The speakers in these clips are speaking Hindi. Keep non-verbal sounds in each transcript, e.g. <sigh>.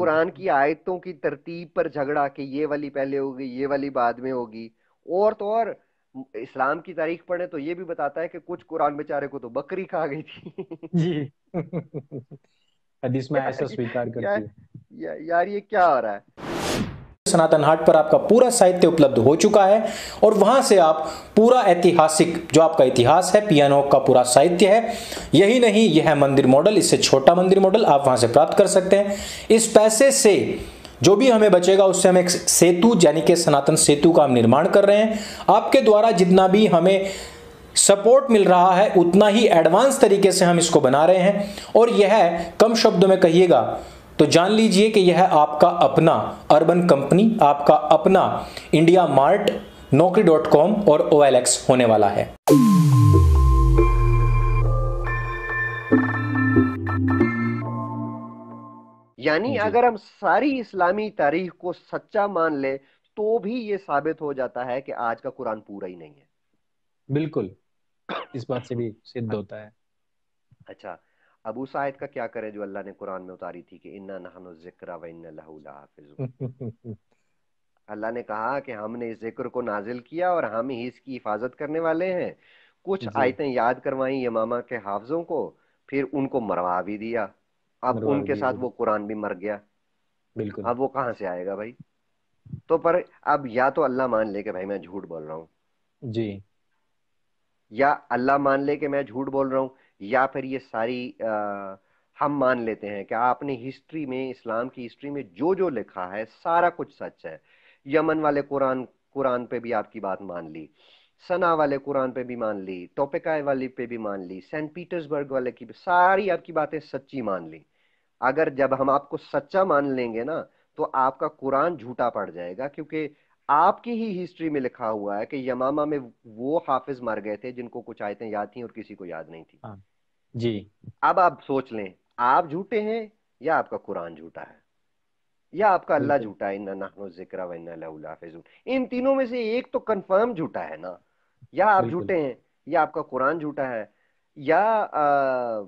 कुरान हम्म। की आयतों की तरतीब पर झगड़ा कि ये वाली पहले होगी ये वाली बाद में होगी और तो और इस्लाम की तारीख पढ़े तो ये भी बताता है कि कुछ कुरान बेचारे को तो बकरी खा गई थी जी <laughs> हदीस में <laughs> ऐसा स्वीकार करती है यार ये क्या हो रहा है सनातन हाट पर आपका पूरा साहित्य उपलब्ध हो चुका है और वहां से आप पूरा ऐतिहासिक जो आपका इतिहास है पियानो का पूरा साहित्य है यही नहीं यह है मंदिर मॉडल इससे छोटा मंदिर मॉडल आप वहां से प्राप्त कर सकते हैं इस पैसे से जो भी हमें बचेगा उससे हम एक सेतु यानी कि सनातन सेतु का हम निर्माण कर रहे हैं आपके द्वारा जितना भी हमें सपोर्ट मिल रहा है उतना ही एडवांस तरीके से हम इसको बना रहे हैं और यह कम शब्दों में कहिएगा तो जान लीजिए कि यह आपका अपना अर्बन कंपनी आपका अपना India Mart Naukri dot com और ओ होने वाला है यानी अगर हम सारी इस्लामी तारीख को सच्चा मान ले तो भी ये साबित हो जाता है कि आज का कुरान पूरा ही नहीं है बिल्कुल <coughs> इस बात से भी सिद्ध होता है अच्छा अब उस आयत का क्या करें जो अल्लाह ने कुरान में उतारी थी कि इन्ना नहनु जिक्रा व इन्ना लहू लहाफिज <laughs> अल्लाह ने कहा कि हमने इस जिक्र को नाजिल किया और हम ही इसकी हिफाजत करने वाले हैं कुछ आयतें याद करवाई यमामा के हाफजों को फिर उनको मरवा भी दिया अब उनके साथ वो कुरान भी मर गया बिल्कुल अब वो कहाँ से आएगा भाई तो पर अब या तो अल्लाह मान ले के भाई मैं झूठ बोल रहा हूँ जी या अल्लाह मान ले के मैं झूठ बोल रहा हूँ या फिर ये सारी आ, हम मान लेते हैं कि आपने हिस्ट्री में इस्लाम की हिस्ट्री में जो जो लिखा है सारा कुछ सच है यमन वाले कुरान कुरान पे भी आपकी बात मान ली सना वाले कुरान पे भी मान ली टोपिकाए वाले पे भी मान ली सेंट पीटर्सबर्ग वाले की सारी आपकी बातें सच्ची मान ली अगर जब हम आपको सच्चा मान लेंगे ना तो आपका कुरान झूठा पड़ जाएगा क्योंकि आपकी ही हिस्ट्री में लिखा हुआ है कि यमामा में वो हाफिज मर गए थे जिनको कुछ आयतें याद थी और किसी को याद नहीं थी हाँ। जी अब आप सोच लें आप झूठे हैं या आपका कुरान झूठा है या आपका अल्लाह झूठा है जिक्र इन्ना इन तीनों में से एक तो कंफर्म झूठा है ना या आप झूठे हैं या आपका कुरान झूठा है या आ,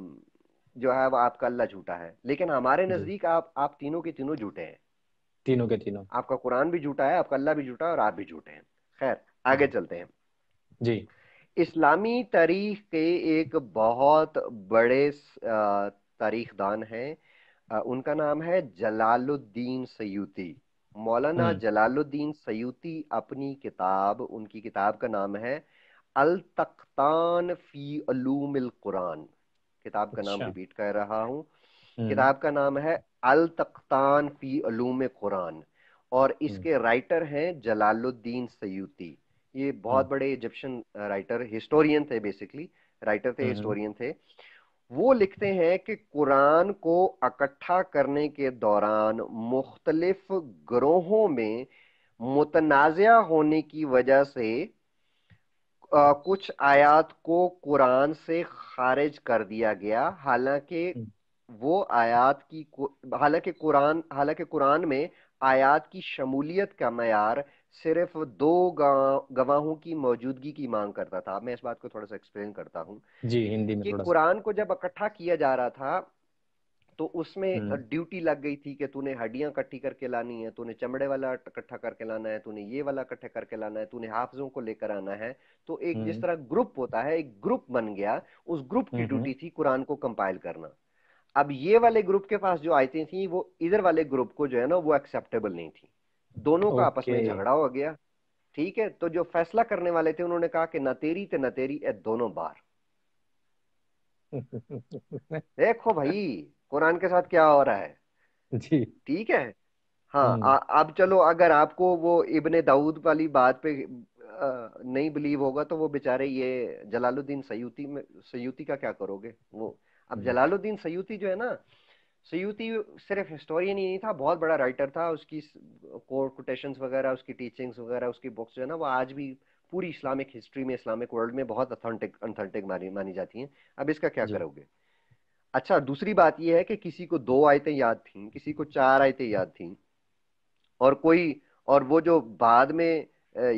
जो है वो आपका अल्लाह झूठा है लेकिन हमारे नजदीक आप आप तीनों के तीनों झूठे हैं तीनों के तीनों आपका कुरान भी झूठा है आपका अल्लाह भी झूठा है और आप भी झूठे हैं खैर आगे हाँ। चलते हैं जी इस्लामी तारीख के एक बहुत बड़े तारीखदान हैं उनका नाम है जलालुद्दीन सयूती मौलाना हम्म। जलालुद्दीन सयूती अपनी किताब उनकी किताब का नाम है अल तख्तान फी अलूम कुरान किताब का नाम अच्छा। रिपीट कर रहा हूँ हम्म। किताब का नाम है अल तख्तान फी अलूम कुरान और हम्म। इसके राइटर हैं जलालुद्दीन सयूती ये हाँ। बहुत बड़े इजिप्शियन राइटर हिस्टोरियन थे बेसिकली राइटर थे हिस्टोरियन हाँ। थे वो लिखते हैं कि कुरान को इकट्ठा करने के दौरान मुख्तलिफ ग्रोहों में मुतनाज़ होने की वजह से आ, कुछ आयात को कुरान से खारिज कर दिया गया हालांकि हाँ। वो आयात की हालांकि कुरान हालांकि कुरान में आयात की शमूलियत का मैार सिर्फ दो गवाहों की मौजूदगी की मांग करता था मैं इस बात को थोड़ा सा एक्सप्लेन करता हूँ जी हिंदी में थोड़ा कुरान को जब इकट्ठा किया जा रहा था तो उसमें ड्यूटी हम्म। लग गई थी कि तूने हड्डियां इकट्ठी करके लानी है तूने चमड़े वाला इकट्ठा करके लाना है तूने ये वाला इकट्ठा करके लाना है तूने हाफजों को लेकर आना है तो एक जिस हम्म। तरह ग्रुप होता है एक ग्रुप बन गया उस ग्रुप की ड्यूटी हम्म, थी कुरान को कंपाइल करना अब ये वाले ग्रुप के पास जो आयतें थी वो इधर वाले ग्रुप को जो है ना वो एक्सेप्टेबल नहीं थी दोनों का आपस में झगड़ा हो गया ठीक है तो जो फैसला करने वाले थे उन्होंने कहा कि न तेरी ते न तेरी ए दोनों बार <laughs> देखो भाई कुरान के साथ क्या हो रहा है जी ठीक है हाँ हम्म। अब चलो अगर आपको वो इब्ने दाऊद वाली बात पे आ, नहीं बिलीव होगा तो वो बेचारे ये जलालुद्दीन सयूती में सयूती का क्या करोगे वो अब हम्म। जलालुद्दीन सयूती जो है ना सयूती सिर्फ हिस्टोरियन ही नहीं था बहुत बड़ा राइटर था उसकी कोटेशन कोटेशंस वगैरह उसकी टीचिंग्स वगैरह उसकी बुक्स जो है ना वो आज भी पूरी इस्लामिक हिस्ट्री में इस्लामिक वर्ल्ड में बहुत अथेंटिक अथेंटिक मानी मानी जाती हैं अब इसका क्या करोगे अच्छा दूसरी बात यह है कि किसी को दो आयतें याद थीं किसी को चार आयतें याद थीं और कोई और वो जो बाद में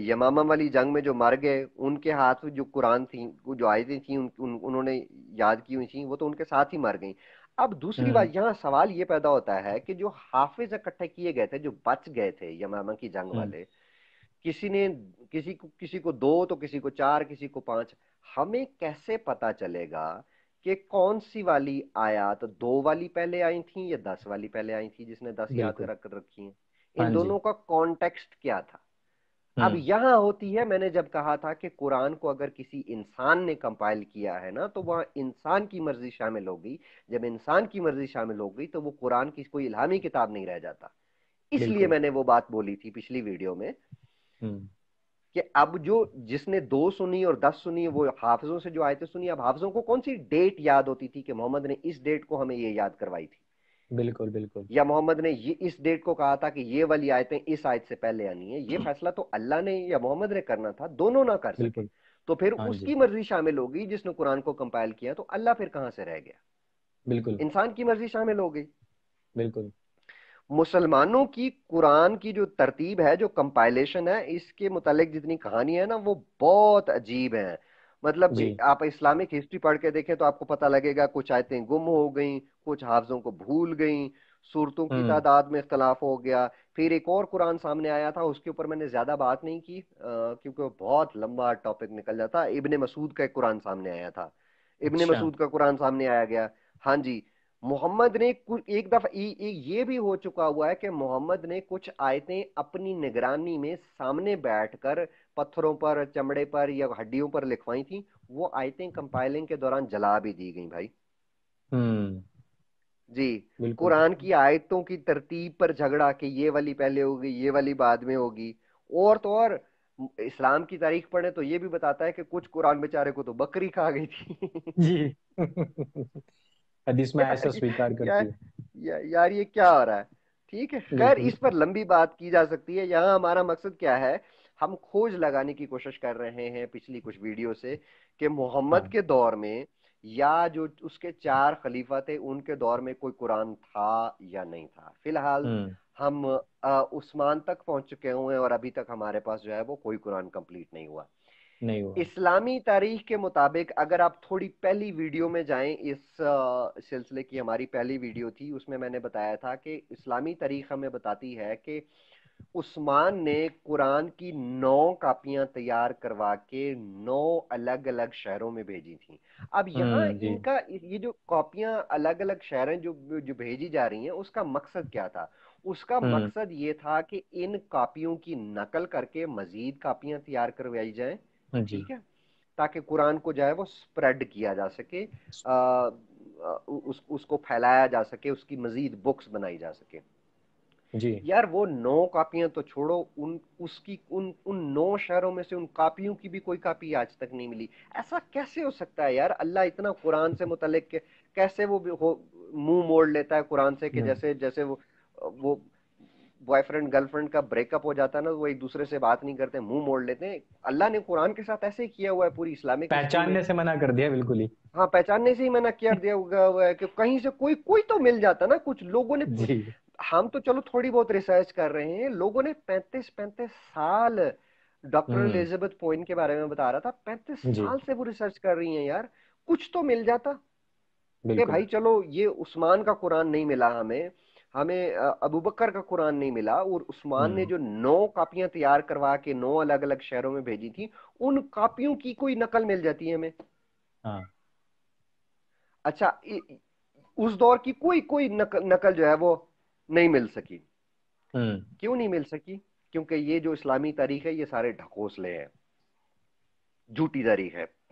यमामा वाली जंग में जो मर गए उनके हाथ में जो कुरान थी जो आयतें थी उन, उन, उन्होंने याद की हुई थी वो तो उनके साथ ही मर गई अब दूसरी बात हम्म। यहाँ सवाल ये पैदा होता है कि जो हाफिज इकट्ठे किए गए थे जो बच गए थे यमामा की जंग हम्म। वाले किसी ने किसी को किसी को दो तो किसी को चार किसी को पांच हमें कैसे पता चलेगा कि कौन सी वाली आया तो दो वाली पहले आई थी या दस वाली पहले आई थी जिसने दस याद रख रखी है इन हाँ दोनों का कॉन्टेक्स्ट क्या था अब हम्म। यहाँ होती है मैंने जब कहा था कि कुरान को अगर किसी इंसान ने कंपाइल किया है ना तो वह इंसान की मर्जी शामिल हो गई जब इंसान की मर्जी शामिल हो गई तो वो कुरान की कोई इलामी किताब नहीं रह जाता इसलिए मैंने वो बात बोली थी पिछली वीडियो में हम्म। कि अब जो जिसने दो सुनी और दस सुनी वो हाफजों से जो आयतें सुनी अब हाफजों को कौन सी डेट याद होती थी कि मोहम्मद ने इस डेट को हमें ये याद करवाई थी बिल्कुल बिल्कुल या मोहम्मद ने ये इस डेट को कहा था कि ये वाली आयतें इस आयत से पहले आनी है ये <clears throat> फैसला तो अल्लाह ने या मोहम्मद ने करना था दोनों ना कर सके तो फिर हाँ उसकी मर्जी शामिल होगी जिसने कुरान को कंपाइल किया तो अल्लाह फिर कहां से रह गया बिल्कुल इंसान की मर्जी शामिल हो गई बिल्कुल मुसलमानों की कुरान की जो तरतीब है जो कंपाइलेशन है इसके मुतालिक जितनी कहानी है ना वो बहुत अजीब है मतलब आप इस्लामिक हिस्ट्री पढ़ के देखें तो आपको पता लगेगा कुछ आयतें गुम हो गई कुछ हाफजों को भूल गई सूरतों की हम्म। तादाद में इख्तलाफ हो गया फिर एक और कुरान सामने आया था उसके ऊपर मैंने ज्यादा बात नहीं की क्योंकि बहुत लंबा टॉपिक निकल जाता इबन मसूद का एक कुरान सामने आया था इबन अच्छा। मसूद का कुरान सामने आया गया हाँ जी मोहम्मद ने कुछ एक दफा ये भी हो चुका हुआ है कि मोहम्मद ने कुछ आयतें अपनी निगरानी में सामने बैठकर पत्थरों पर चमड़े पर या हड्डियों पर लिखवाई थी वो आयतें कंपाइलिंग के दौरान जला भी दी गई भाई हम्म। जी कुरान की आयतों की तरतीब पर झगड़ा कि ये वाली पहले होगी ये वाली बाद में होगी और तो और इस्लाम की तारीख पढ़े तो ये भी बताता है कि कुछ कुरान बेचारे को तो बकरी खा गई थी जी <laughs> <laughs> हदीस में ऐसा स्वीकार करती है या, यार ये क्या हो रहा है ठीक है खैर इस पर लंबी बात की जा सकती है यहाँ हमारा मकसद क्या है हम खोज लगाने की कोशिश कर रहे हैं पिछली कुछ वीडियो से कि मोहम्मद हाँ। के दौर में या जो उसके चार खलीफा थे उनके दौर में कोई कुरान था या नहीं था फिलहाल हम्म। हम आ, उस्मान तक पहुंच चुके हुए हैं और अभी तक हमारे पास जो है वो कोई कुरान कंप्लीट नहीं हुआ नहीं हुआ इस्लामी तारीख के मुताबिक अगर आप थोड़ी पहली वीडियो में जाएं इस सिलसिले की हमारी पहली वीडियो थी उसमें मैंने बताया था कि इस्लामी तारीख हमें बताती है कि उस्मान ने कुरान की नौ कापियां तैयार करवा के नौ अलग अलग शहरों में भेजी थी अब हाँ, यहाँ इनका ये जो कापियां अलग अलग शहर जो जो भेजी जा रही हैं उसका मकसद क्या था उसका हाँ। मकसद ये था कि इन कापियों की नकल करके मजीद कापियां तैयार करवाई जाएं हाँ ठीक है ताकि कुरान को जो है वो स्प्रेड किया जा सके आ, उस, उसको फैलाया जा सके उसकी मजीद बुक्स बनाई जा सके जी यार वो नौ कापियां तो छोड़ो उन उसकी उन उन नौ शहरों में से उन कापियों की भी कोई कापी आज तक नहीं मिली ऐसा कैसे हो सकता है यार अल्लाह इतना कुरान से मुतल कैसे वो मुंह मोड़ लेता है कुरान से कि हम्म। जैसे जैसे वो वो बॉयफ्रेंड गर्लफ्रेंड का ब्रेकअप हो जाता है ना तो वो एक दूसरे से बात नहीं करते मुंह मोड़ लेते हैं अल्लाह ने कुरान के साथ ऐसे ही किया हुआ है पूरी इस्लामिक पहचानने से मना कर दिया बिल्कुल ही हाँ पहचानने से ही मना किया दिया हुआ है कि कहीं से कोई कोई तो मिल जाता ना कुछ लोगों ने हम तो चलो थोड़ी बहुत रिसर्च कर रहे हैं लोगों ने पैंतीस पैंतीस साल डॉक्टर एलिजाबेथ पोइन के बारे में बता रहा था पैंतीस साल से वो रिसर्च कर रही है यार कुछ तो मिल जाता भाई चलो ये उस्मान का कुरान नहीं मिला हमें हमें अबू बकर का कुरान नहीं मिला और उस्मान ने हम्म। जो नौ कापियां तैयार करवा के नौ अलग अलग शहरों में भेजी थी उन कापियों की कोई नकल मिल जाती है हमें हाँ। अच्छा उस दौर की कोई कोई नक, नकल जो है वो नहीं मिल सकी हम्म। क्यों नहीं मिल सकी क्योंकि ये जो इस्लामी तारीख है ये सारे ढकोसले हैं झूठी तारीख है